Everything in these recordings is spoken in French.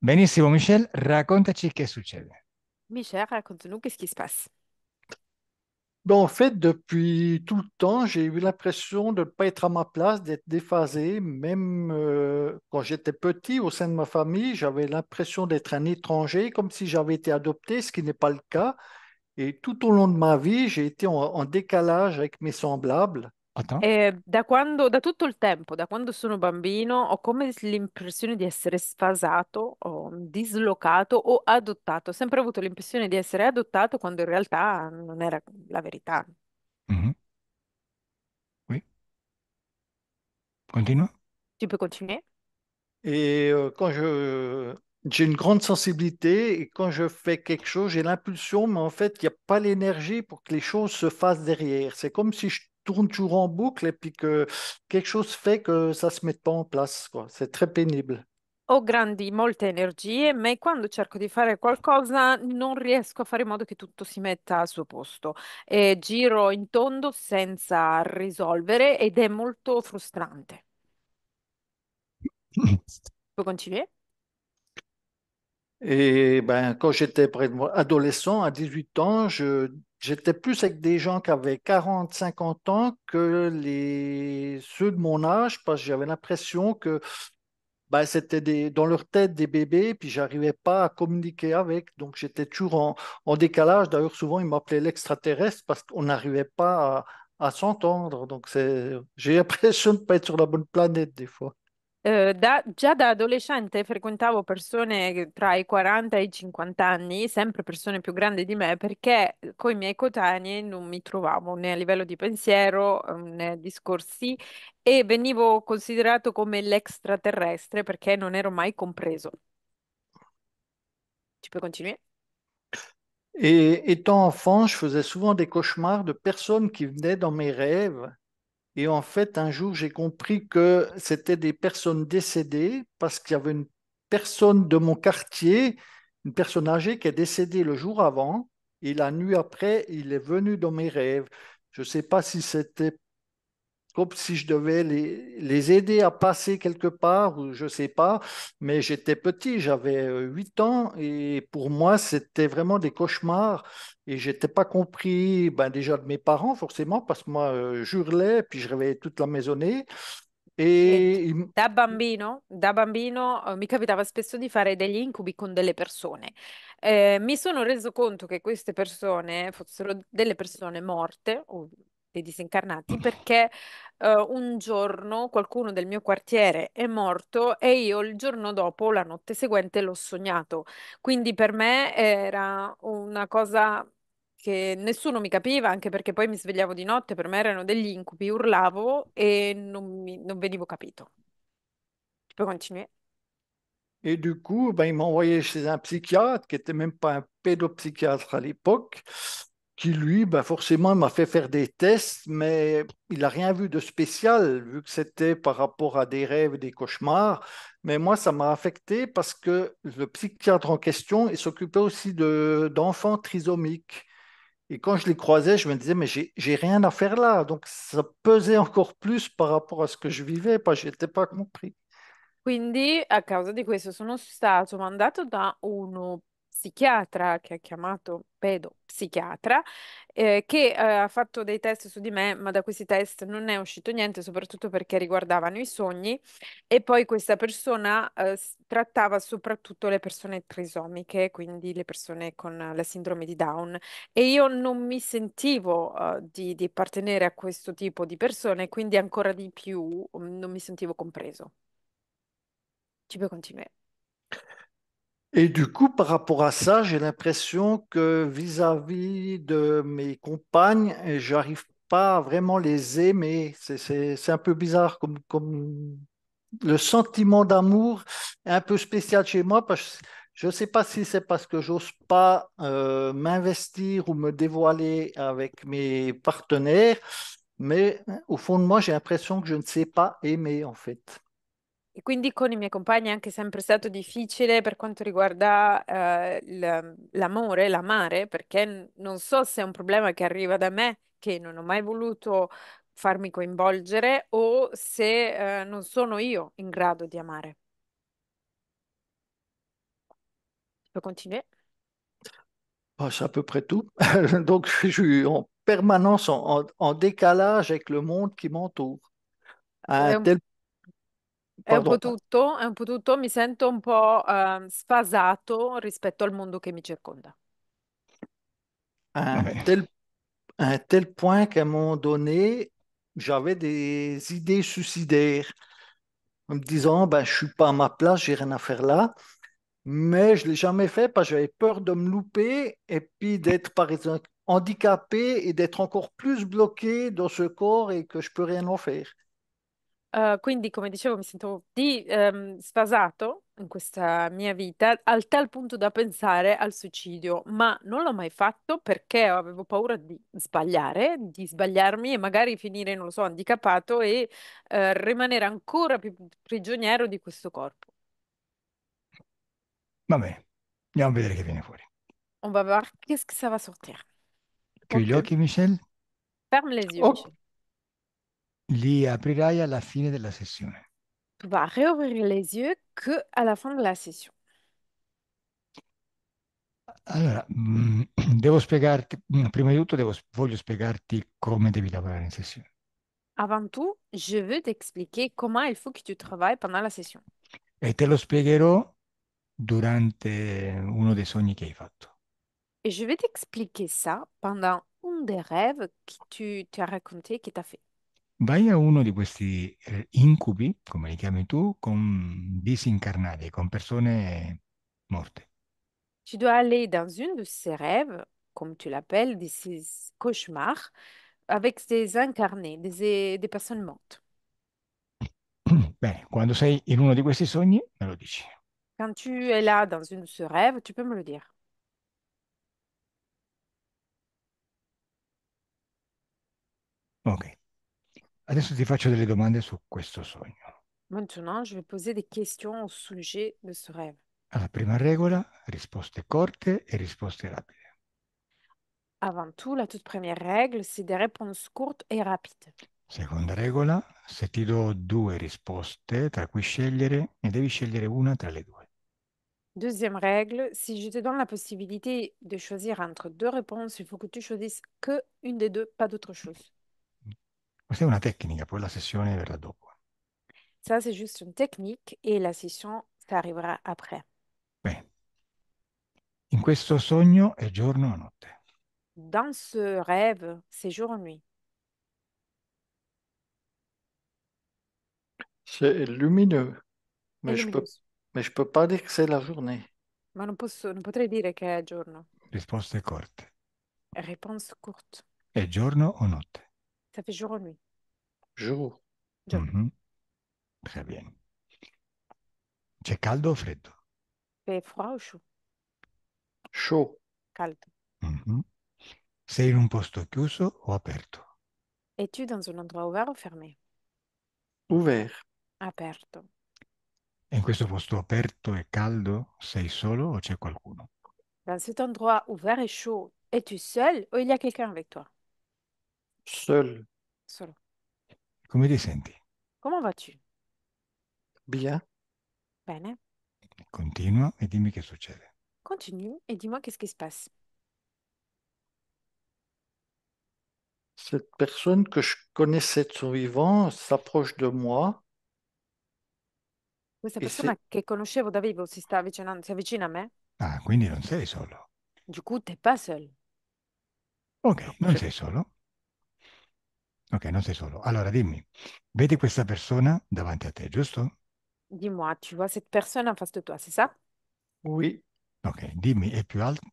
Benissimo, Michel, qui se passe. Michel, raconte-nous qu'est-ce qui se passe. Ben, en fait, depuis tout le temps, j'ai eu l'impression de ne pas être à ma place, d'être déphasé. Même euh, quand j'étais petit au sein de ma famille, j'avais l'impression d'être un étranger, comme si j'avais été adopté, ce qui n'est pas le cas. Et tout au long de ma vie, j'ai été en décalage avec mes semblables. Eh, da quando, da tutto il tempo, da quando sono bambino, ho come l'impressione di essere sfasato, o dislocato o adottato. Ho sempre avuto l'impressione di essere adottato quando in realtà non era la verità. Mhm. Oui, Tu peux continuer? Et euh, quand je j'ai une grande sensibilité et quand je fais quelque chose, j'ai l'impulsion, mais en fait, il n'y a pas l'énergie pour que les choses se fassent derrière. C'est comme si je tourne toujours en boucle et puis que quelque chose fait que ça se met pas en place. quoi, C'est très pénible. Ho grandi molte energie, ma quando cerco di fare qualcosa non riesco à faire in modo que tout si mette à suo posto. et giro in tondo senza risolvere ed è molto frustrante. Puoi continuer? Et ben, quand j'étais adolescent, à 18 ans, je J'étais plus avec des gens qui avaient 40, 50 ans que les... ceux de mon âge, parce que j'avais l'impression que ben, c'était des... dans leur tête des bébés, puis j'arrivais pas à communiquer avec. Donc j'étais toujours en, décalage. D'ailleurs, souvent, ils m'appelaient l'extraterrestre parce qu'on n'arrivait pas à, s'entendre. Donc j'ai l'impression de ne pas être sur la bonne planète des fois. Eh, da, già da adolescente frequentavo persone tra i 40 e i 50 anni, sempre persone più grandi di me, perché eh, con i miei coetanei non mi trovavo né a livello di pensiero ehm, né discorsi e venivo considerato come l'extraterrestre perché non ero mai compreso. Ci puoi continuare? Et étant enfant, je faisais souvent des cauchemars de personnes qui venaient dans mes rêves Et en fait, un jour, j'ai compris que c'était des personnes décédées parce qu'il y avait une personne de mon quartier, une personne âgée qui est décédée le jour avant et la nuit après, il est venu dans mes rêves. Je ne sais pas si c'était si je devais les, aider à passer quelque part, ou je ne sais pas, mais j'étais petit, j'avais 8 euh, ans, et pour moi, c'était vraiment des cauchemars. Et je n'étais pas compris ben, déjà de mes parents, forcément, parce que moi, euh, j'hurlais, puis je réveillais toute la maisonnée. et Da bambino, da bambino eh, mi capitava spesso di fare degli incubi con delle persone. Eh, mi sono reso conto che queste persone fossero delle persone morte, dei disincarnati perché uh, un giorno qualcuno del mio quartiere è morto e io il giorno dopo, la notte seguente, l'ho sognato. Quindi per me era una cosa che nessuno mi capiva, anche perché poi mi svegliavo di notte, per me erano degli incubi, urlavo e non, mi, non venivo capito. Tu peux continuer? Et du coup, ben, ils m'ont envoyé chez un psychiatre qui n'était même pas un pédopsychiatre à l'époque. qui lui, ben forcément, m'a fait faire des tests, mais il n'a rien vu de spécial, vu que c'était par rapport à des rêves, et des cauchemars. Mais moi, ça m'a affecté parce que le psychiatre en question, il s'occupait aussi d'enfants trisomiques. Et quand je les croisais, je me disais, mais j'ai rien à faire là. Donc, ça pesait encore plus par rapport à ce que je vivais, je n'étais pas compris. Quindi, a causa di questo, sono stato mandato da uno psichiatra che ha chiamato pedopsichiatra, eh, che eh, ha fatto dei test su di me, ma da questi test non è uscito niente, soprattutto perché riguardavano i sogni. E poi questa persona eh, trattava soprattutto le persone trisomiche, quindi le persone con la sindrome di Down. E io non mi sentivo eh, di, di appartenere a questo tipo di persone, quindi ancora di più mm, non mi sentivo compreso. Ci puoi continuare. Et du coup, par rapport à ça, j'ai l'impression que vis-à-vis de mes compagnes, j'arrive pas à vraiment les aimer. C'est un peu bizarre comme, le sentiment d'amour est un peu spécial chez moi parce je ne sais pas si c'est parce que j'ose pas euh, m'investir ou me dévoiler avec mes partenaires, mais au fond de moi, j'ai l'impression que je ne sais pas aimer en fait. E quindi con i miei compagni è anche sempre stato difficile per quanto riguarda eh, l'amore, l'amare, perché non so se è un problema che arriva da me, che non ho mai voluto farmi coinvolgere, o se eh, non sono io in grado di amare. Puoi continuare? continuer? Oh, C'est à peu près tout. Donc, je suis en permanence en, en- décalage avec le monde qui m'entoure, à un tel un peu tout, un peu un Je me sens un peu spasé par rapport au monde qui me circonda. À ah, ah, tel, eh, tel point qu'à un moment donné, j'avais des idées suicidaires en me disant, ben, je suis pas à ma place, j'ai rien à faire là. Mais je ne l'ai jamais fait parce que j'avais peur de me louper et puis d'être, par exemple, handicapé et d'être encore plus bloqué dans ce corps et que je ne peux rien en faire. Eh, quindi, come dicevo, mi sento di ehm, sfasato in questa mia vita al tal punto da pensare al suicidio, ma non l'ho mai fatto perché avevo paura di sbagliare, di sbagliarmi e magari finire, non lo so, handicappato e eh, rimanere ancora più prigioniero di questo corpo. Va bene, andiamo a vedere che viene fuori. On va voir qu'est-ce que ça va sortir. Cueille Ok. occhi, Michel. Ferme les yeux, Oh, Michel. li aprirai alla fine della sessione. Tu vas réouvrir les yeux que à la fin de la session. Allora, mm, devo spiegarti, mm, prima di tutto devo, voglio spiegarti come devi lavorare in sessione. Avant tout, je veux t'expliquer comment il faut que tu travailles pendant la session. E te lo spiegherò durante uno dei sogni che hai fatto. Et je vais t'expliquer ça pendant un des rêves que tu, tu as raconté, qui t'a fait vai a uno di questi eh, incubi, come li chiami tu, con disincarnati, con persone morte. Tu dois aller dans une de ces rêves, comme tu l'appelles, de ces cauchemars, avec des incarnés, des, des personnes mortes. Bene, quando sei in uno di questi sogni, me lo dici. Quand tu es là dans une de ces rêves, tu peux me le dire. Ok. Maintenant, je vais poser des questions au sujet de ce rêve. La première règle Avant tout, la toute première règle, c'est des réponses courtes et rapides. se due risposte tra cui scegliere, devi scegliere una tra le Deuxième règle, si je te donne la possibilité de choisir entre deux réponses, il faut que tu choisisses qu'une des deux, pas d'autre chose. Questa è una tecnica, poi la sessione verrà dopo. Ça, c'est juste une technique et la session, ça arriverà après. Bene. In questo sogno è giorno o notte. Dans ce rêve, c'est jour ou nuit. C'est lumineux, mais je, peux, mais je peux pas dire que c'est la journée. Ma non, posso, non potrei dire che è giorno. Risposte corte. Réponse courte. È giorno o notte? Ça fait jour ou nuit. Jour. jour. Mhm. Très bien. C'est caldo ou freddo? Fait froid ou chaud? Chaud. Caldo. Mm Sei in un posto chiuso o aperto? Es-tu dans un endroit ouvert ou fermé? Ouvert. Aperto. E in questo posto aperto e caldo sei solo o c'è qualcuno? Dans cet endroit ouvert et chaud, es-tu seul ou il y a quelqu'un avec toi? Seul. Solo. Come ti senti? Come vas-tu? Bien. Bene. Continua e dimmi che succede. Continua e dimmi che qu'est-ce Cette personne que je connaissais de son vivant s'approche de moi. Questa persona che conoscevo da vivo si sta avvicinando, si avvicina a me? Ah, quindi non sei solo. Du coup, t'es pas seul. Ok, non sei solo. Ok, non sei solo. Allora dimmi, vedi questa persona davanti a te, giusto? Dis-moi, ah, tu vois cette personne en face de toi, c'est ça? Oui. Ok, dimmi, è più alto,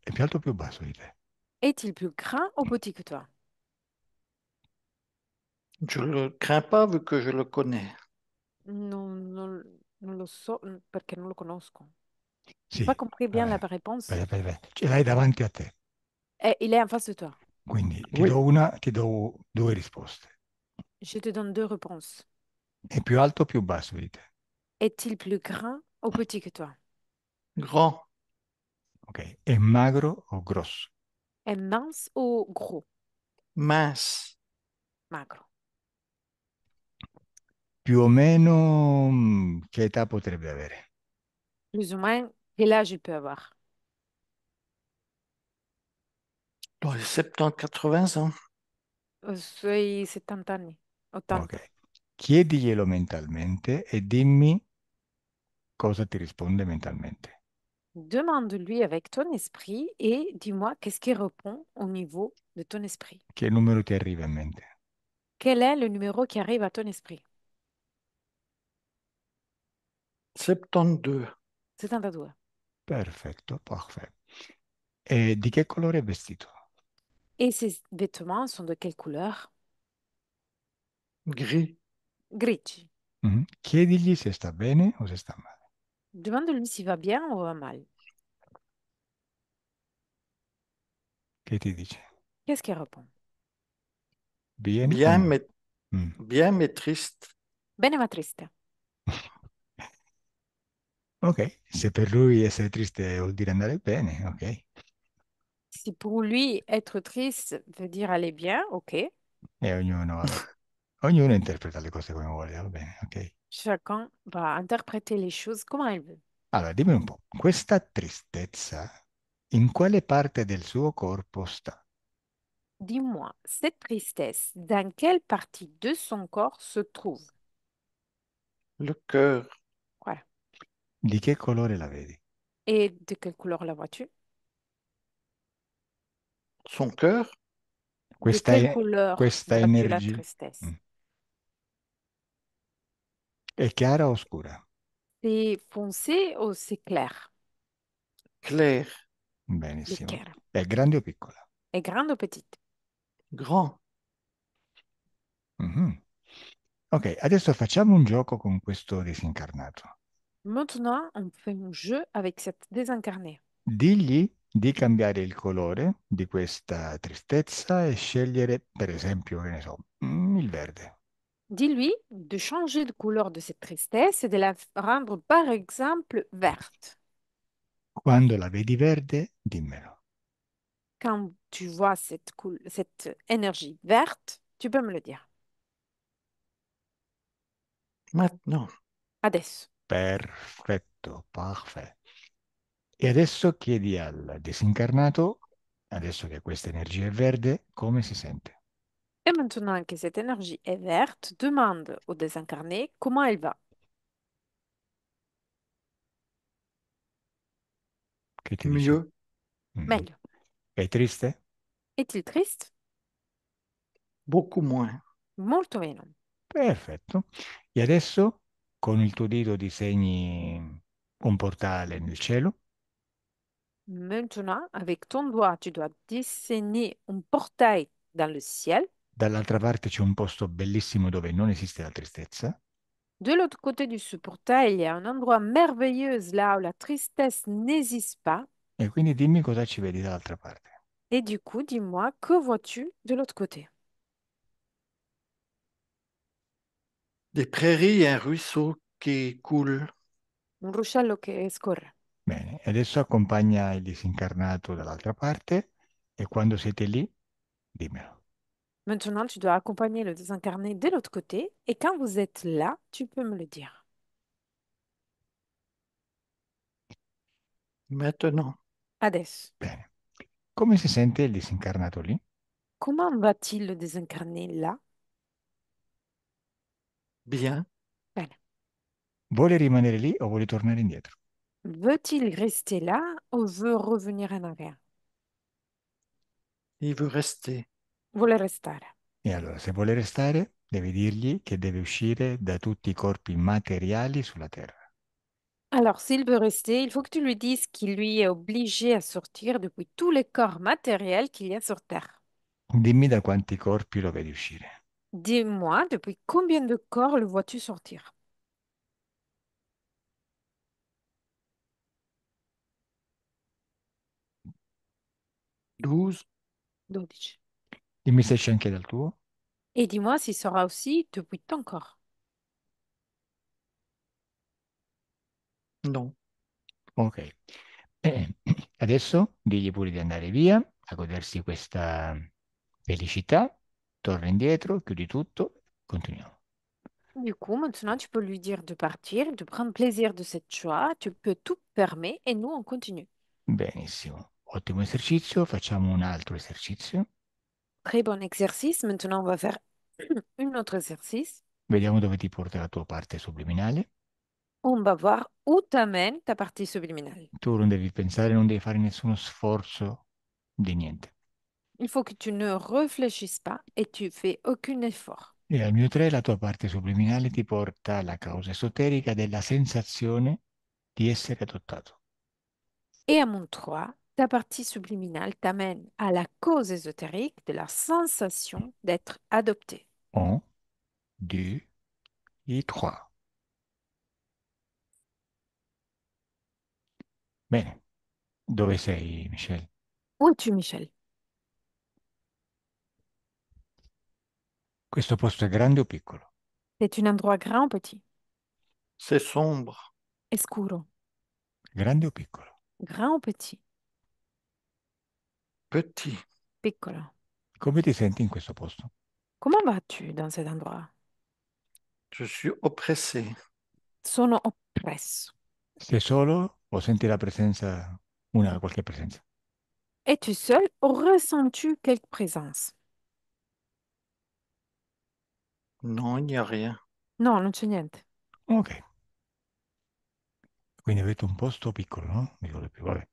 è più alto o più basso di te? Est-il plus grand ou mm. petit que toi? Je le crains pas vu que je le connais. Non, non, non lo so mm, perché non lo conosco. J'ai Sì, pas compris bien la vabbè, réponse. vabbè, vabbè. Ce cioè, l'hai davanti a te. Eh, il est en face de toi. Quindi ti oui. do una, ti do due risposte. Je te donne deux réponses. È più alto o più basso di te? Est-il plus grand o petit que toi? Grand. Ok, è magro o grosso? È mince o gros? Mince. Magro. Più o meno mm, che età potrebbe avere? Plus o meno che l'âge può avere? Tu as 70-80 ans. suis 70 ans. 80. Ok. Chiediglielo mentalmente e dimmi cosa ti risponde mentalmente. Demande-lui avec ton esprit et dis-moi qu'est-ce qui répond au niveau de ton esprit. Che numero ti arriva in mente? Quel est le numéro qui arrive à ton esprit 72. 72. Perfetto, parfait. E di che colore è vestito? Et ces vêtements sont de quelle couleur? Gris. Grigi. Mhm. Chiedigli se sta bene o se sta male. Demande-lui s'il va bien ou va mal. Che ti dice? Qu'est-ce qu'il répond? Bien Bien, mais, Mm. bien, mais triste. Bene ma triste. Ok, se per lui essere triste vuol dire andare bene, ok. Si pour lui, être triste veut dire aller bien, ok. Et ognuno, interprète les choses comme il veut, ok. Chacun va interpréter les choses comme il veut. Alors, dis-moi un peu, questa tristezza in quale parte del suo corpo sta? Dis-moi, cette tristesse, dans quelle partie de son corps se trouve? Le cœur. Voilà. Di che colore la vedi? Et de quelle couleur la vois-tu? son cœur questa, de quelle couleur questa la tristesse Mm. è chiara o oscura? C'est foncé ou c'est clair? clair, Benissimo. clair. È grande o piccola? È grande o petite? grand. Mhm. Ok, adesso facciamo un gioco con questo disincarnato. Maintenant, on fait un jeu avec cette désincarnée. Digli di cambiare il colore di questa tristezza e scegliere, per esempio, che ne so, mm, il verde. Dis-lui de changer de couleur de cette tristesse et de la rendre, par exemple, verte. Quando la vedi verde, dimmelo. Quand tu vois cette, cette énergie verte, tu peux me le dire. Maintenant. Adesso. Perfetto, parfait. E adesso chiedi al disincarnato, adesso che questa energia è verde, come si sente. E maintenant que questa energia è verde, domanda al désincarné come va. Che ti dice? Meglio. Mm. Meglio. È triste? È triste? Beaucoup moins. Molto meno. Perfetto. E adesso con il tuo dito disegni un portale nel cielo. Maintenant, avec ton doigt, tu dois dessiner un portail dans le ciel. Dall'altra parte c'è un posto bellissimo dove non esiste la tristezza. De l'autre côté de ce portail, il y a un endroit merveilleux là où la tristesse n'existe pas. E quindi dimmi cosa ci vedi dall'altra parte. Et du coup, dis-moi, que vois-tu de l'autre côté Des prairies et un ruisseau qui coule. Un ruscello che scorre. Bene, adesso accompagna il disincarnato dall'altra parte e quando siete lì, dimmelo. Maintenant, tu dois accompagner le désincarné de l'autre côté et quand vous êtes là, tu peux me le dire. Maintenant. Adesso. Bene. Come si sente il disincarnato lì? Comment va-t-il le désincarné là? Bien. Bene. Vuole rimanere lì o vuole tornare indietro? Veut-il rester là ou veut revenir en arrière? Il veut rester. Vuole restare. Et alors, se vuole restare, deve dirgli che deve uscire da tutti i corpi materiali sulla Terra. Alors, s'il veut rester, il faut que tu lui dises qu'il lui est obligé à sortir depuis tous les corps matériels qu'il y a sur Terre. Dimmi da quanti corpi lo vedi uscire. Dis-moi, depuis combien de corps le vois-tu sortir 12. 12. Dimmi se c'è anche dal tuo. E moi ça sarà aussi depuis ton corps. Non. Ok. Bene. Adesso digli pure di andare via, a godersi questa felicità. Torna indietro, chiudi tutto, continuiamo. Du coup, maintenant, tu peux lui dire de partir, de prendre plaisir de cette joie. Tu peux tout permettre et nous, on continue. Benissimo. Ottimo esercizio, facciamo un altro esercizio. Très bon exercice. Maintenant, on va faire un autre exercice. Vediamo dove ti porta la tua parte subliminale. On va voir où t'amène ta partie subliminale. Tu non devi pensare, non devi fare nessuno sforzo di niente. Il faut que tu ne réfléchisses pas et tu fais aucun effort. E al mio 3 la tua parte subliminale ti porta alla causa esoterica della sensazione di essere adottato. E à mon 3, La partie subliminale t'amène à la cause ésotérique de la sensation d'être adopté. Un, deux et trois. Bene. Dove sei, Michel? Où es-tu, Michel? Questo posto è grande o piccolo? C'est un endroit grand ou petit? C'est sombre. Escuro. Grande ou piccolo? Grand ou petit? Petit. Piccolo. Comment tu senti in questo posto? Come vas-tu dans cet endroit? Je suis oppressé. Sono oppresso. Sei solo o senti la presenza, una qualche presenza? Es-tu seul o ressens-tu quelque présence? Non, il n'y a rien. No, non c'è niente. Ok. Quindi avete un posto piccolo, no? Dico di più, vabbè.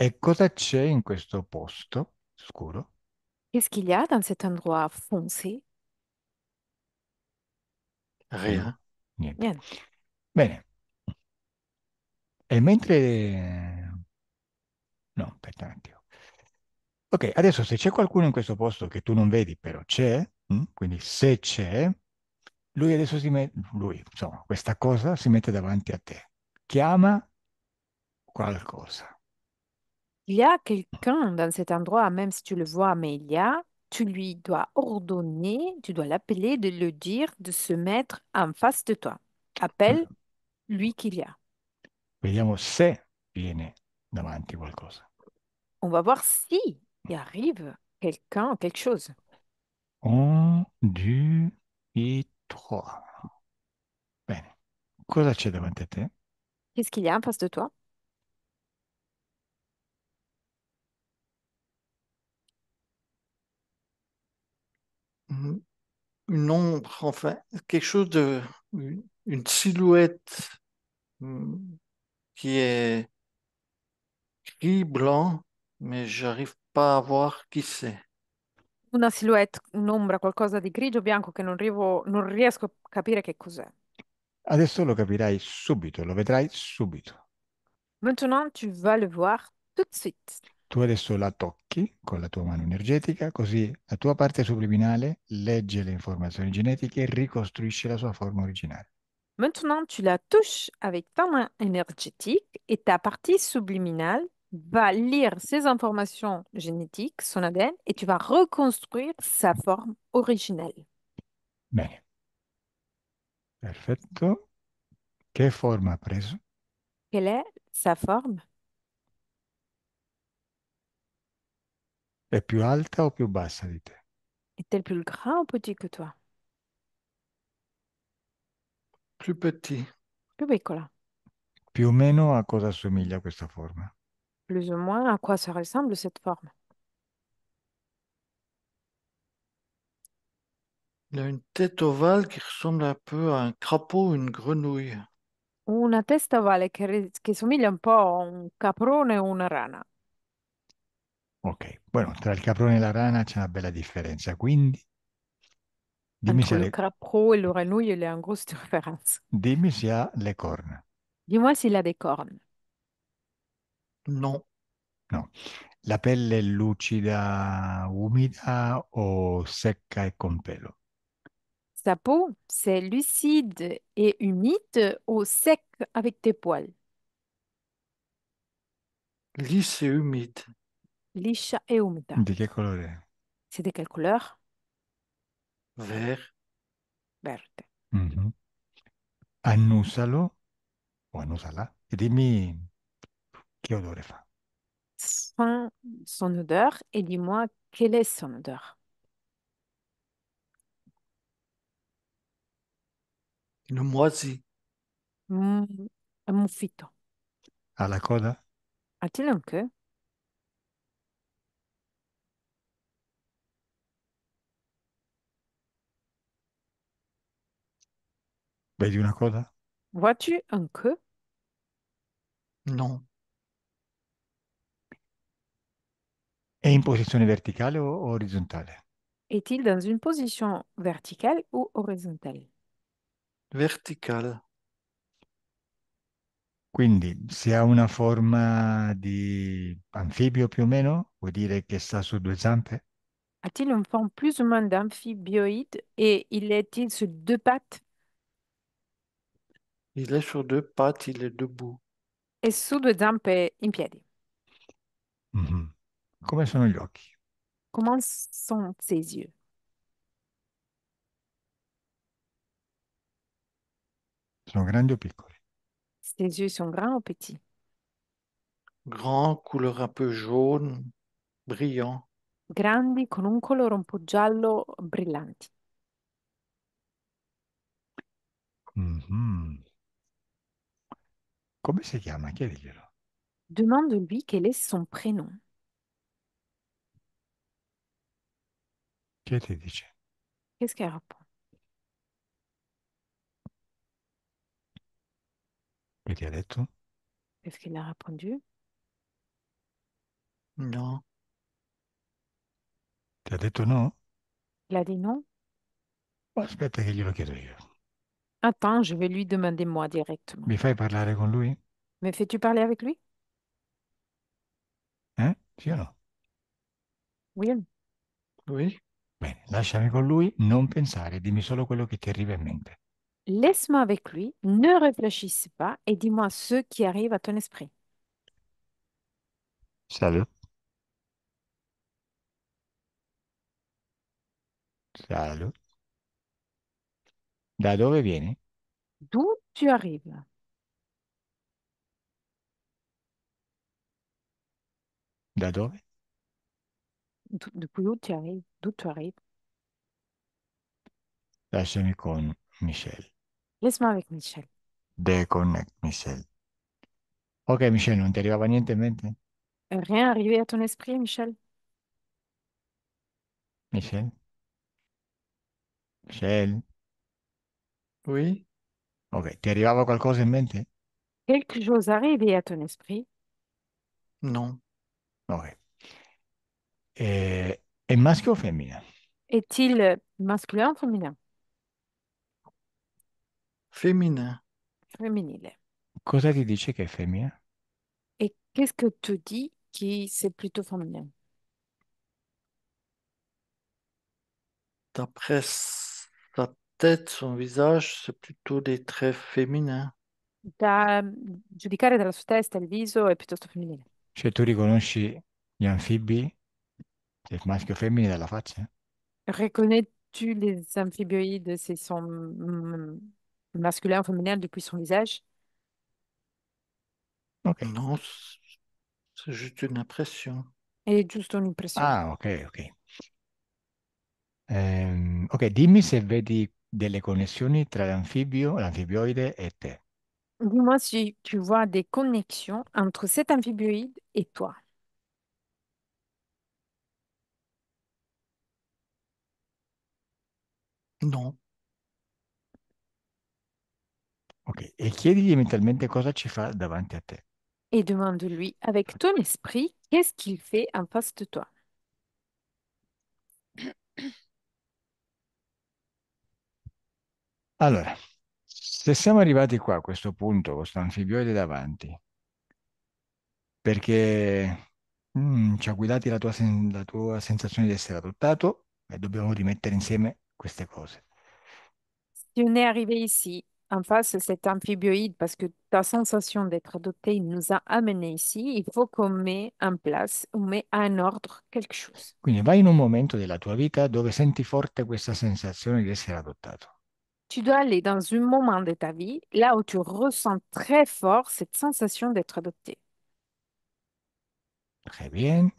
E cosa c'è in questo posto scuro? Qu'est-ce qu'il y a dans cet endroit foncé? Rien. niente. Niente. Bene. E mentre... No, aspetta un attimo. Ok, adesso se c'è qualcuno in questo posto che tu non vedi, però c'è, hm, quindi se c'è, lui adesso si mette, lui, insomma, questa cosa si mette davanti a te, chiama qualcosa. il y a quelqu'un dans cet endroit, même si tu le vois, mais il y a, tu lui dois ordonner, tu dois l'appeler, de le dire, de se mettre en face de toi. Appelle lui qu'il y a. Vediamo se viene davanti qualcosa. On va voir si il arrive quelqu'un, quelque chose. Un, deux et trois. Bene. a Qu'est-ce qu'il y a en face de toi? une, ombre, enfin, quelque chose de. une, silhouette hmm, qui est gris blanc, mais j'arrive pas à voir qui c'est. Une silhouette, un'ombra, qualcosa di grigio bianco che non, que non riesco a capire che cos'è. Adesso lo capirai subito, lo vedrai subito. Maintenant, tu vas le voir tout de suite tu adesso la tocchi con la tua mano energetica, così la tua parte subliminale legge le informazioni genetiche e ricostruisce la sua forma originale. Maintenant, tu la touches avec ta main énergétique et ta partie subliminale va lire ces informations génétiques, son ADN, et tu vas reconstruire sa forme originelle. Bene. Perfetto. Che forma ha preso? Quelle est sa forme È più alta o più bassa di te? Est-elle plus grand ou petit que toi? Plus petit. Più piccola. Più o meno a cosa assomiglia questa forma? Plus o meno a quoi ça ressemble cette forma? Il a une tête ovale qui ressemble un peu à un crapaud ou une grenouille. Una testa ovale che, che somiglia un po' a un caprone o una rana. Ok, bueno, entre le capron et la rana c'è una bella differenza, quindi dimmi Entre se, le... E e le et le renouille, il a une grosse différence. dimmi se ha Dis-moi s'il a des cornes. Non, La pelle è lucida, umida o secca e con pelo? Sa peau, c'est lucide et humide ou sec avec tes poils. lisse et humide. Lisha et humide. ¿De quelle couleur C'est ¿Sí de qué color? Vert. Verde. Uh Ou Anúsalo Et dis-moi, qué odeur est Son, son odeur et dis-moi quelle est son odeur. Une moisi. Mm, un mufito. À la coda. A-t-il un queue? Vedi una cosa? Vois-tu un queue? Non. È in posizione verticale o orizzontale? Est-il dans une position verticale ou horizontale? Verticale. Quindi, se ha una forma di anfibio più o meno, vuol dire che sta su due zampe? A-t-il une forme plus ou moins d'amphibioïde et il est-il sur deux pattes? Il est sur deux pattes, il est debout. Et su due zampe in piedi. Mhm. Come sono gli occhi? Comment sont ses yeux? Sono grandi o piccoli? Ses yeux sont grands ou petits? Grand, couleur un peu jaune, brillant. Grandi avec un colore un po' giallo brillanti. Mhm. Comment Come si chiama? Chiediglielo. Demande-lui quel est son prénom. quest Che ti dit Qu'est-ce qu'elle répond Che a dit detto? Hein? Qu'est-ce qu'il a répondu Non. Ti ha detto no? Il a dit non. Aspetta che glielo chiedo io. Attends, je vais lui demander moi directement. Mi fai parler avec lui? Hein. Me fais-tu parler avec lui? Eh? Sì non? no? Oui. Oui. Bene, lasciami con lui, non pensare, dimmi solo quello che ti arriva in mente. Laisse-moi avec lui, ne réfléchis pas et dis-moi ce qui arrive à ton esprit. Salut. Salut. ¿Da dove D'où tu arrives? D'où? d'où tu arrives? D'où tu arrives? Lasciami con Michel. Laisse-moi avec Michel. De Michel. Ok, Michel, non ti arrivava niente in mente? Rien arrivé à ton esprit, Michel? Michel. Michel. Oui. Ok, ti arrivava qualcosa in mente? Quelque chose arrivait à ton esprit. Non. Ok. Eh, è maschio ou femmina? Est-il masculin ou féminin? Féminin. Féminile. Cosa ti dit che è Et qu'est-ce que tu dis qui c'est plutôt féminin? D'après tête, son visage, c'est plutôt des traits féminins. Da giudicare dalla sua testa, il viso è piuttosto femminile. Cioè tu les amphibies, anfibi, il maschio féminins de la face. Reconnais-tu les amphibioïdes, c'est son mm, masculin ou féminin depuis son visage? Ok. Non, c'est juste une impression. È giusto impression. Ah, ok, ok. dis euh, ok, si tu vedi des connexions entre l'amphibio, et toi. Dis-moi si tu vois des connexions entre cet amphibioïde et toi. Non. Ok, Et demande-lui avec ton esprit, qu'est-ce qu'il fait en face de toi Allora, se siamo arrivati qua a questo punto con questo anfibioide davanti, perché mm, ci ha guidati la tua, sen- la tua sensazione di essere adottato e dobbiamo rimettere insieme queste cose. Si on est arrivé ici, in face de cet anfibioide, perché que ta sensation d'être adopté il nous a amené ici, il faut qu'on met en place, on met en ordre quelque chose. Quindi vai in un momento della tua vita dove senti forte questa sensazione di essere adottato. tu dois aller dans un moment de ta vie, là où tu ressens très fort cette sensation d'être adopté. Très bien.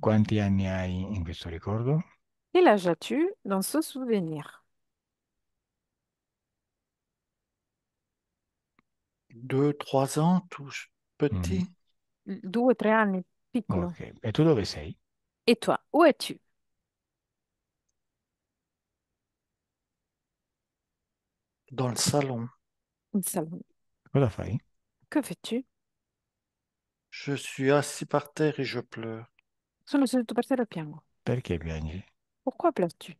Quanti anni hai in questo ricordo? Quel âge as-tu dans ce souvenir? Deux, trois ans, tout petit. Mm-hmm. Due trois ans, anni, piccolo. E e toi, où es-tu? Dans le salon. Le salon. Voilà, Faye. Que fais-tu Je suis assis par terre et je pleure. Sono seduto per terra e piango. Perché piangi? Pourquoi pleures-tu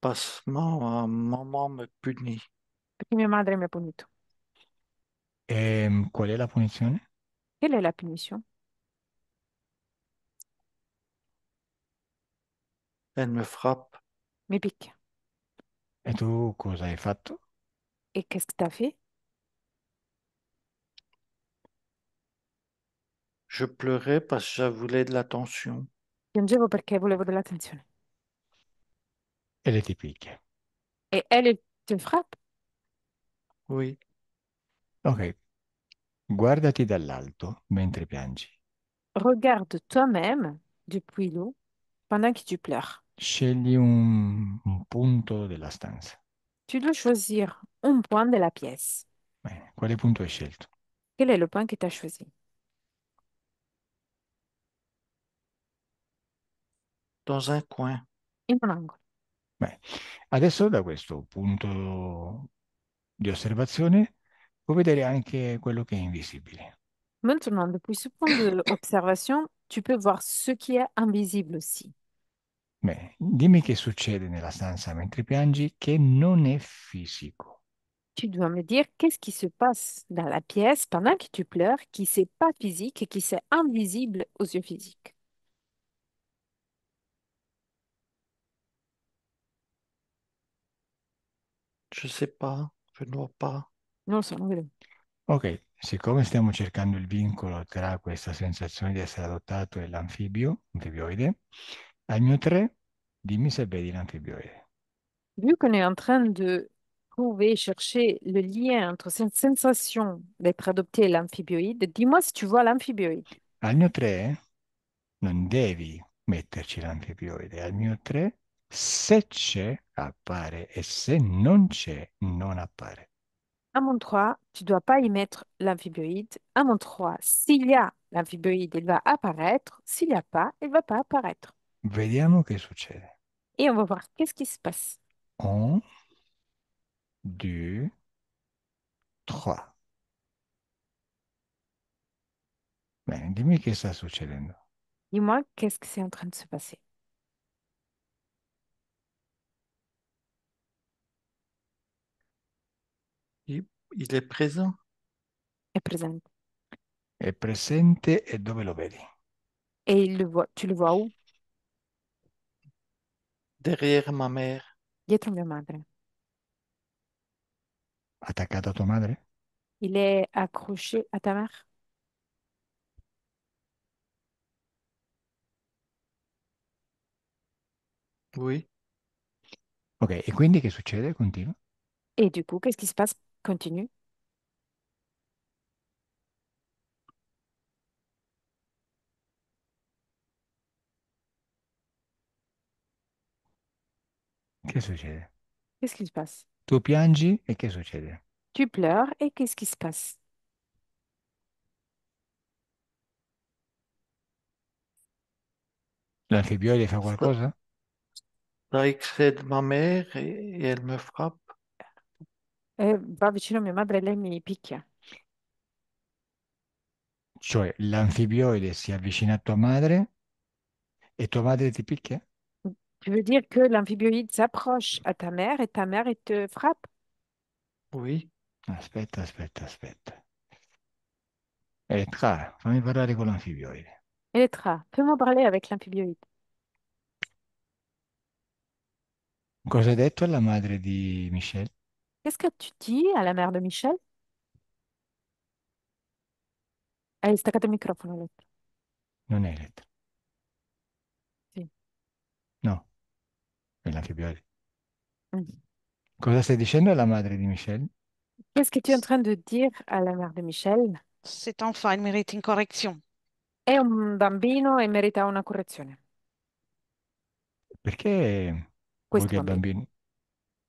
Parce que ma maman me punit. Perché mia madre mi ha punito. E qual è la punizione? Quelle est la punition Elle me frappe. Me picchia. Et tu vous avez fait. Et qu'est-ce que t'as fait? Je pleurais parce que je voulais de l'attention. Piangevo perché de l'attention. Elle était piquée. Et elle te frappe? Oui. Ok. Guardati dall'alto mentre piangi. Regarde toi-même depuis l'eau pendant que tu pleures. Scegli un, un punto della stanza. Tu dois choisir un point de la pièce. Bene, quale punto hai scelto? Quel è il punto che tu as choisi? Dans un coin. In un angolo. Bene. Adesso da questo punto di osservazione puoi vedere anche quello che è invisibile. Maintenant, depuis ce point d'observation, tu peux voir ce qui è invisibile aussi. Bene, dimmi che succede nella stanza mentre piangi che non è fisico. Tu dois me dire qu'est-ce qui se passe dans la pièce pendant que tu pleures, qui c'est pas physique et qui c'est invisible aux yeux physiques. Je sais pas, je ne vois pas. Non so, non vedo. Ok, siccome stiamo cercando il vincolo tra questa sensazione di essere adottato e l'anfibio, anfibioide, Agno 3, dimmi se vedi l'antibioide. Vu qu'on est en train de trouver, chercher le lien entre cette sensation d'être adopté et l'amphibioïde, dis-moi se tu vois l'amphibioïde. Al mio 3 non devi metterci l'amphibioide, al mio 3 se c'è appare e se non c'è non appare. À mon 3, tu dois pas y mettre l'amphibioïde. À mon 3, s'il y a l'amphibioïde, il va apparaître. S'il n'y a pas, il va pas apparaître. Vediamo che succede. Et on va voir qu'est-ce qui se passe. 1, 2, 3. Bene, dimmi che sta succedendo. Dis-moi, ce qui c'est en train de se passer? Il, il est présent. È présent. È presente e dove lo vedi? Et il le tu le vois où? derrière ma mère, dietro ma mère. attaquée à ta mère Il est accroché à ta mère. Oui. Ok, e quindi che succede? Continue. Et du coup, qu'est-ce qui se passe? Continue. Che succede? Qu'est-ce qui se passe? Tu piangi e che succede? Tu pleures e qu'est-ce qui se passe? La fa qualcosa? Dai, crede ma mère e e elle me frappe. Eh, va vicino a mia madre e lei mi picchia. Cioè, l'anfibioide si avvicina a tua madre e tua madre ti picchia? Tu veux dire que l'amphibioïde s'approche à ta mère et ta mère te frappe? Oui, aspetta, aspetta, aspetta. Elettra, fais-moi parler avec l'amphibioïde. Elettra, fais-moi parler avec l'amphibioïde. Cosa hai detto alla madre di Qu'est-ce que tu dis à la mère de Michel? Hai staccato le microfono, Elettra. Non è Elettra. che mm. Cosa stai dicendo alla madre di Michel? Qu'est-ce que tu es en train de dire à la mère de Michel? Cet enfant il mérite une correction. È un bambino e merita una correzione. Perché vuoi Questo il bambino.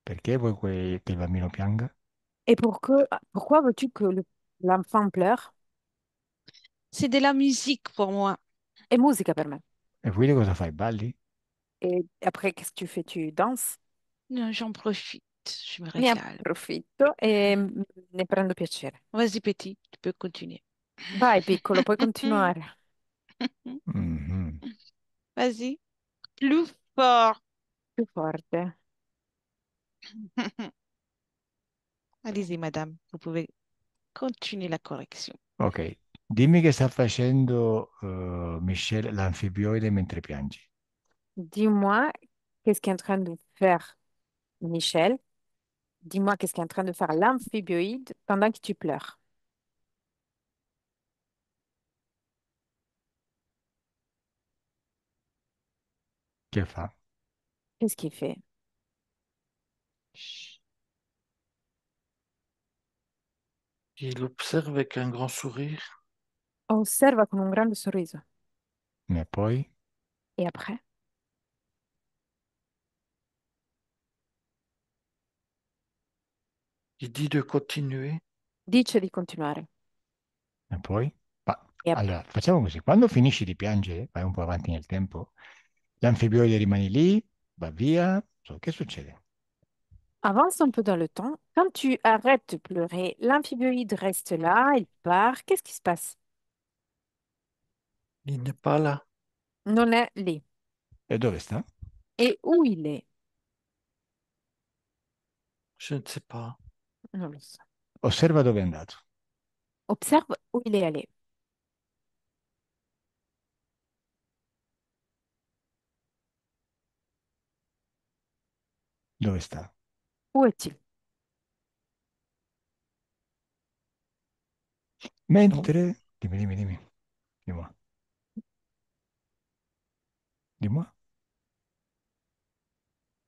Perché vuoi que- che il bambino pianga? Et perché, pourquoi veux-tu que l'enfant pleure? C'est de la musique pour moi. È musica per me. E quindi cosa fai? Balli? Et après, qu'est-ce que tu fais? Tu danses? Non, J'en profite, je me réjouis régale. je e ne prendo piacere. Vas-y, petit, tu peux continuer. Vai, piccolo, puoi continuare. Mhm. Vas-y, plus fort. Più forte. Allez-y, madame, vous pouvez continuer la correction. Ok, dimmi che sta facendo Michel eh, Michel l'anfibioide mentre piangi. Dis-moi, qu'est-ce est en train de faire Michel? Dis-moi, qu'est-ce est en train de faire l'amphibioïde pendant que tu pleures? Qu'est-ce qu'il fait? Il observe avec un grand sourire. Osserva con un grande sorriso. poi? Et après? Gli dit de Dice di continuare. E poi? Ma- E allora, facciamo così. Quando finisci di piangere, vai un po' avanti nel tempo, l'anfibioide rimane lì, va via. So, Che succede? avance un peu dans le temps. Quand tu arrêtes de pleurer, l'amphibioïde reste là, il part. Qu'est-ce qui se passe? Il n'est pas là. Non è lì. E dove sta? E où il est? Je ne sais pas. Non lo so. Osserva dove è andato. Observa où il est allé. Dove sta? Où est-il? Mentre... Dimmi, dimmi, dimmi. Dis-moi. Dis-moi.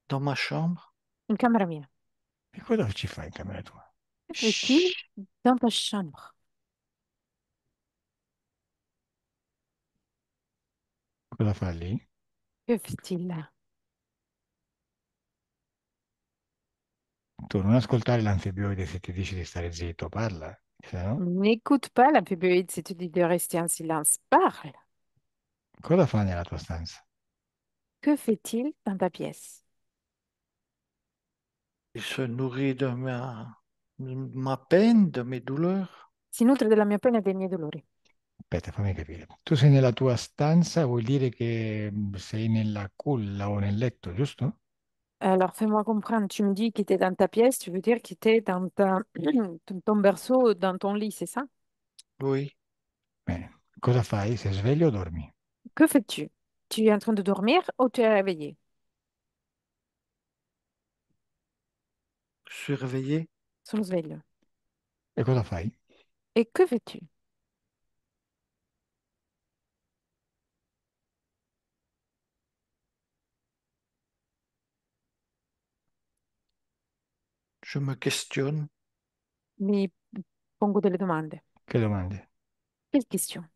Dans ma chambre? In camera mia. E cosa ci fai in camera tua? E qui, Cosa fa lì? Che fai là? Tu non ascoltare l'anfibioide se ti dice di stare zitto, parla. N'écoute pas l'amphibioïde si tu dis de rester en silence. Parle. Cosa fa nella tua stanza? Que fait-il dans ta pièce? Il se nourrit de ma, de ma peine, de mes douleurs. Si nutre della mia pena e dei miei dolori. Aspetta, fammi capire. Tu sei nella tua stanza, vuol dire che sei nella culla o nel letto, giusto? Alors, fais-moi comprendre, tu me dis tu es dans ta pièce, tu veux dire tu es dans ton berceau, dans ton lit, c'est ça? Oui. Bene. Cosa fai? Sei ou o dormi? Que fais-tu? Tu es en train de dormir ou tu es réveillé? suis réveillé. Je cosa fai? Et que fais-tu? Je me questionne. Mi pongo delle domande. Che domande? questions question?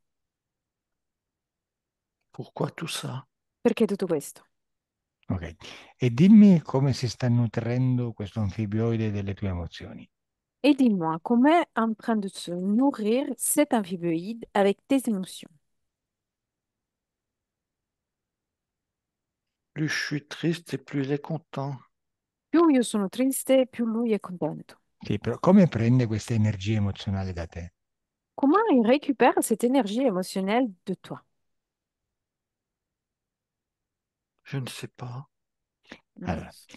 Pourquoi tout ça? Perché tout questo? Ok, e dimmi come si sta nutrendo questo anfibioide delle tue emozioni. Et dis-moi, comment est en train de se nourrir cet amphibioïde avec tes émotions? Plus je suis triste et plus il est content. Più io sono triste, più lui è contento. Sì, però come prende questa energia emozionale da te? Comment il récupère cette énergie émotionnelle de toi? Je ne sais pas.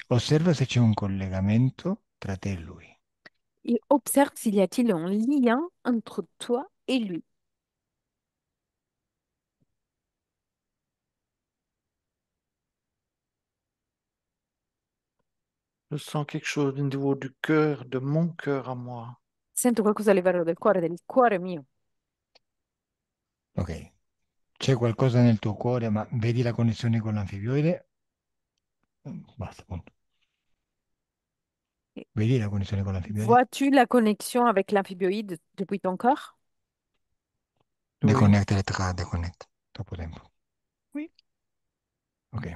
observe si tu as un collegamento tra te et lui. Et observe s'il y a-t-il un lien entre toi et lui. Je sens quelque chose au niveau du cœur, de mon cœur à moi. Sento qualcosa a livello del cuore, del cuore mio. Ok, c'è qualcosa nel tuo cuore, ma vedi la connessione con l'anfibioide, mm, basta, punto. Vedi la connexion con l'amphibioïde. Vois-tu la connexion avec l'amphibioïde depuis ton corps? Déconnecte, lettera, déconnecte. Troppo tempo. Oui. Ok.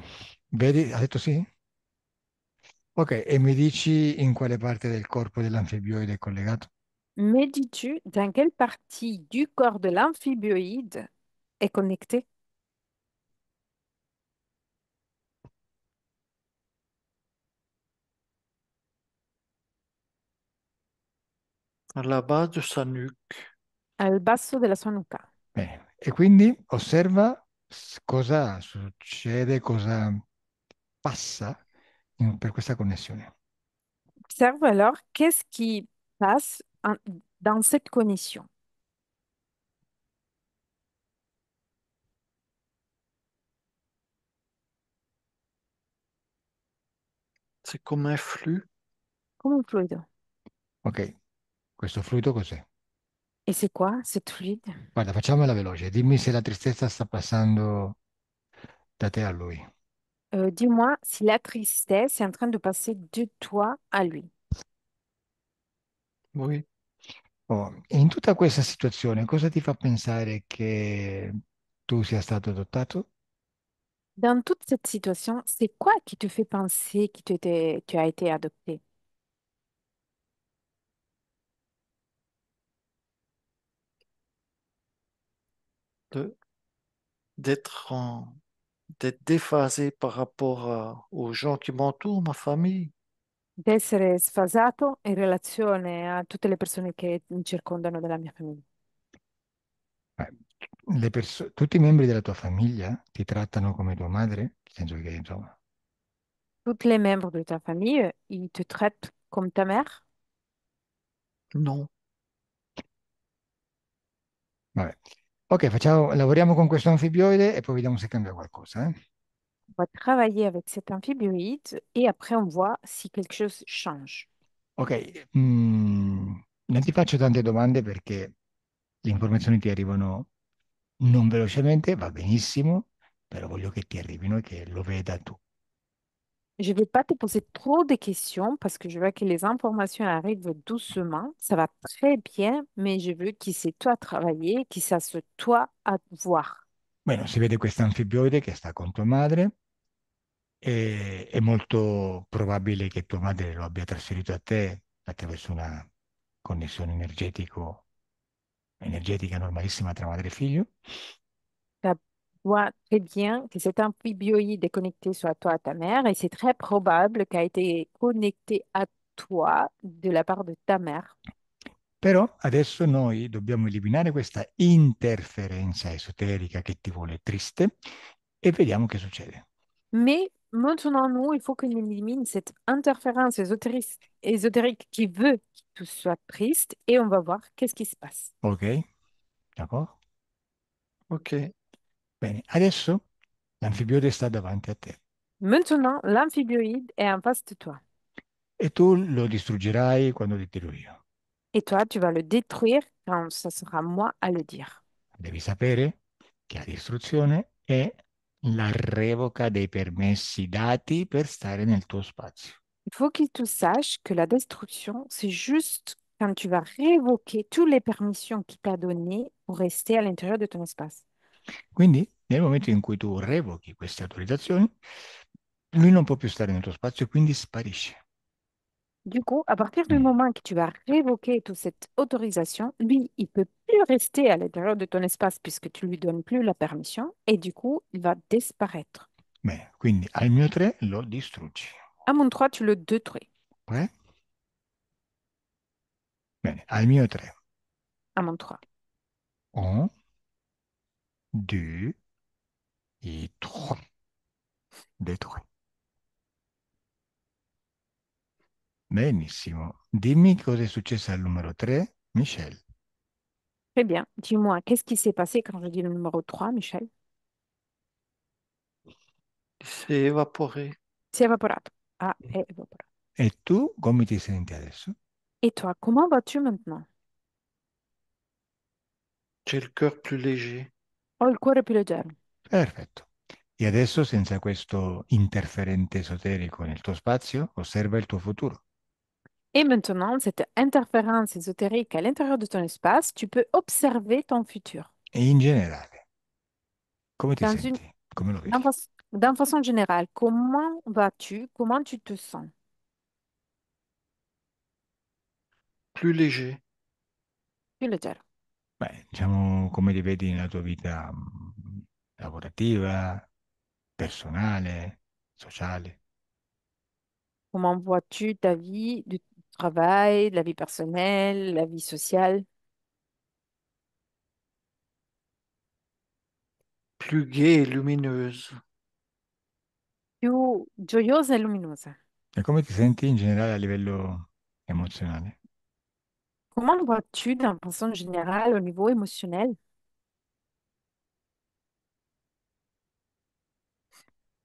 Vedi, ha detto sì? Ok, e mi dici in quale parte del corpo dell'anfibioide è collegato? Mais dis-tu dans quelle partie du corps de est À la base della nuca. Al basso della sua nuca. Bene. E quindi osserva cosa succede, cosa passa in, per questa connessione. Observe alors qu'est-ce qui passe dans cette connexion. Se com'è flu? come un fluido. Ok, questo fluido cos'è? E se qua, se fluido. Guarda, facciamola veloce. Dimmi se la tristezza sta passando da te a lui. Euh, dis-moi si la tristesse est en train de passer de toi à lui. Voi? Oh, in tutta questa situazione cosa ti fa pensare che tu sia stato adottato? Dans toute cette situation, c'est quoi qui te fait penser que tu as été adopté? de- d'être en- d'être déphasé par rapport aux gens qui m'entourent, ma famille. D'essere sfasato in relazione a tutte le persone che mi circondano della mia famiglia. Eh, perso- tutti i membri della tua famiglia ti trattano come tua madre? Nel senso che, insomma... Toutes les membres de ta famille, ils te traitent comme ta No. Vabbè. Ok, facciamo, lavoriamo con questo anfibioide e poi vediamo se cambia qualcosa. eh. On va travailler avec cet amphibioïde et après on voit si quelque chose change. Ok, mm, non ti faccio tante domande perché le informazioni ti arrivano non velocemente, va benissimo, però voglio che ti arrivino e che lo vedas tu. Je ne vais pas te poser trop de questions parce que je veux que les informations arrivent doucement. Ça va très bien, mais je veux qu'il c'est toi à travailler, qu'il sache toi à voir. Bueno, si vede questa anfibioide che sta con tua madre. E, è molto probabile che tua madre lo abbia trasferito a te attraverso una connessione energetica energetica normalissima tra madre e figlio. Ça voit très bien que cet amphibioïde est connecté soit toi, à ta mère, et c'est très probable a été connecté à toi de la part de ta mère. Però adesso noi dobbiamo eliminare questa interferenza esoterica che ti vuole triste e vediamo che succede. Mais Maintenant, nous, il faut qu'on élimine cette interférence ésotérique, qui veut que tout soit triste et on va voir qu'est-ce qui se passe. Ok, d'accord. Ok. Bene, adesso l'anfibioide sta davanti a Maintenant, l'amphibioïde est en face de toi e tu lo distruggerai quando je et toi, tu vas le détruire quand ça sera moi à le dire. Devi sapere che la distruzione è la revoca dei permessi dati per stare nel tuo spazio. Il faut que tu saches que la destruction, c'est juste quand tu vas révoquer toutes les permissions qu'il t'a données pour rester all'interno de tuo spazio. Quindi, nel momento in cui tu revochi queste autorizzazioni, lui non può più stare nel tuo spazio e quindi sparisce. Du coup, à partir du mm. moment que tu vas révoquer toute cette autorisation, lui, il peut plus rester à l'intérieur de ton espace puisque tu lui donnes plus la permission et du coup, il va disparaître. Bene, quindi al mio 3 lo distruggi. À mon 3, tu le détruis. Ouais. Bene, al mio 3. À mon 3. 1, 2 et 3. Détruit. Benissimo. Dimmi cosa è successo al numero 3, Michel. Très bien. Dis-moi, qu'est-ce qui s'est passé quand j'ai dit le numéro 3, Michel? Si è evaporé. Si evaporato. Ah, è mm. evaporato. E tu come ti senti adesso? Et toi, comment vas-tu maintenant? J'ai le cœur plus léger. Ho oh, il cuore più leggero. Perfetto. E adesso, senza questo interferente esoterico nel tuo spazio, osserva il tuo futuro. Et maintenant, cette interférence ésotérique à l'intérieur de ton espace, tu peux observer ton futur. Et en général, comment tu Dans une... comment façon générale, comment vas-tu? Comment tu te sens? Plus léger. Plus léger. Ben, disons, diciamo come li vedi nella tua vita mm, lavorativa, personale, sociale. Comment vois-tu ta vie de travail, la vie personnelle, la vie sociale. Plus gaie et lumineuse. Più gioiosa e luminosa. Et come ti senti in generale a Comment le vois-tu d'un point de général au niveau émotionnel?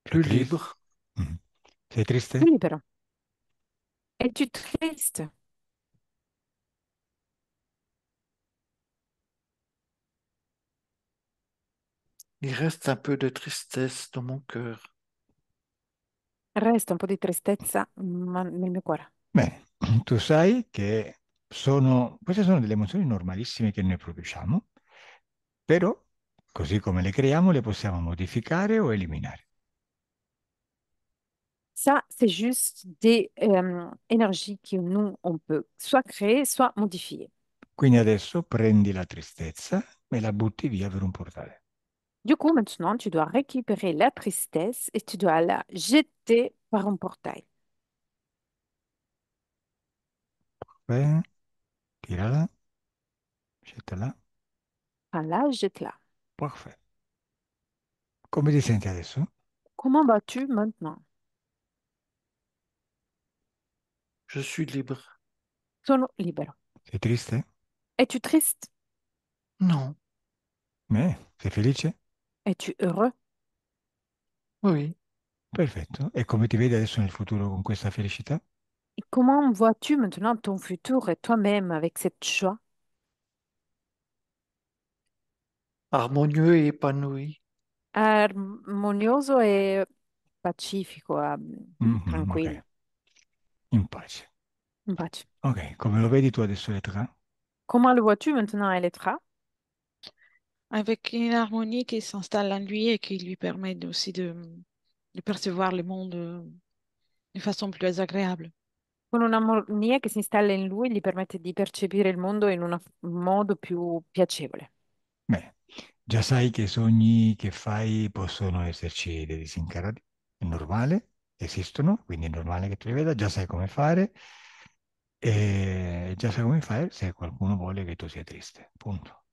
Plus libre. Mhm. c'est triste? Plus libero. et tu triste. Il reste un peu de tristesse dans mon cœur. Resta un po' di tristezza nel mio cuore. Beh, tu sai che sono, queste sono delle emozioni normalissime che noi produciamo, però così come le creiamo le possiamo modificare o eliminare. Ça, c'est juste des euh, énergies que nous, on peut soit créer, soit modifier. Quindi adesso prendi la tristezza e la butti via un portale. Du coup, maintenant, tu dois récupérer la tristesse et tu dois la jeter par un portail. Parfait. tire la jette la jette-la. Parfait. Come ti senti adesso? Comment vas-tu maintenant? Je suis libre. Sono libero. libre. triste? Es-tu triste? Non. Mais, c'est felice? Es-tu heureux? Oui. Perfetto. E adesso nel futuro con questa felicità? Et comment vois-tu maintenant ton futur et toi-même avec cette joie? Harmonieux et épanoui. Harmonieux et pacifique. Mhm, Tranquille. In pace. In pace. Ok, come lo vedi tu adesso Elettra? Come lo vuoi tu maintenant, Elettra? Avec une harmonie qui s'installe en lui et qui lui permet aussi de, de percevoir le monde in euh, façon plus agréable. Con un'armonia che si installa in lui gli permette di percepire il mondo in un modo più piacevole. Beh, già sai che i sogni che fai possono esserci dei disincarati, è normale, esistono, quindi è normale che tu li veda, già sai come fare, e già sai come fare se qualcuno vuole che tu sia triste, punto.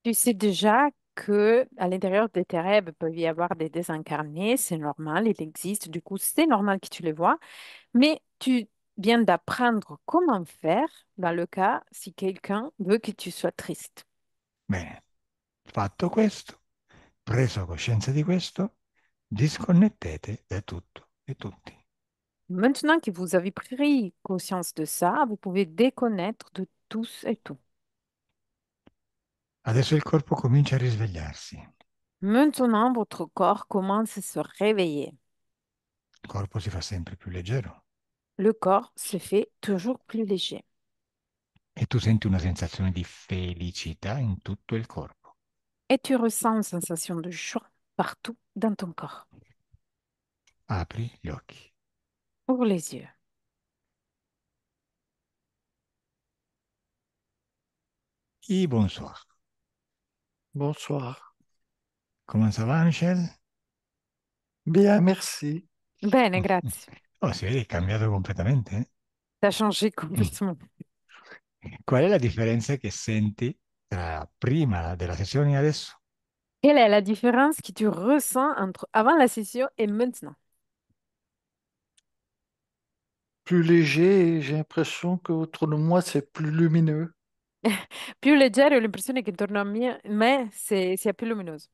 Tu sai già che all'interno l'intérieur de tes rêves peuvent y avoir des désincarnés, c'est normal, il existe, du coup c'è normale che tu le vois, ma tu viens d'apprendre comment faire dans le cas si quelqu'un veut che tu sois triste. Bene, fatto questo, preso coscienza di questo, disconnettete da tutto e tutti. Maintenant que vous avez pris conscience de ça, vous pouvez déconnecter de tous et tout. Adesso il corpo comincia a risvegliarsi. Maintenant, votre corps commence à se réveiller. Il corpo si fa sempre più leggero Le corps se fait toujours plus léger. et tu senti una sensazione di felicità in tutto il corpo. Et tu ressens une sensation de joie partout dans ton corps. Ouvre les yeux. Et bonsoir. Bonsoir. Comment ça va, Angel? Bien, merci. Bien, mm, mm. merci. Oh, si vede, è cambiato complètement. Eh? T'as changé complètement. Mm. Quelle est la différence que senti tra prima della session et adesso? Quelle est la différence que tu ressens entre avant la session et maintenant? Plus léger, j'ai l'impression qu'autour de moi, c'est plus lumineux. Plus léger, j'ai l'impression che de moi, mais c'est se- sia più luminoso.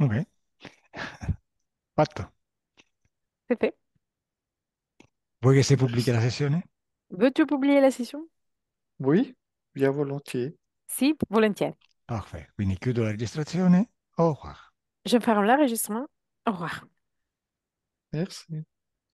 Oui, fatto. publier la session Veux-tu publier la session? Oui, bien volontiers. Si, volontiers. Parfait, quindi chiudo la registrazione. Au revoir. Je ferme l'enregistrement. Au revoir. Merci.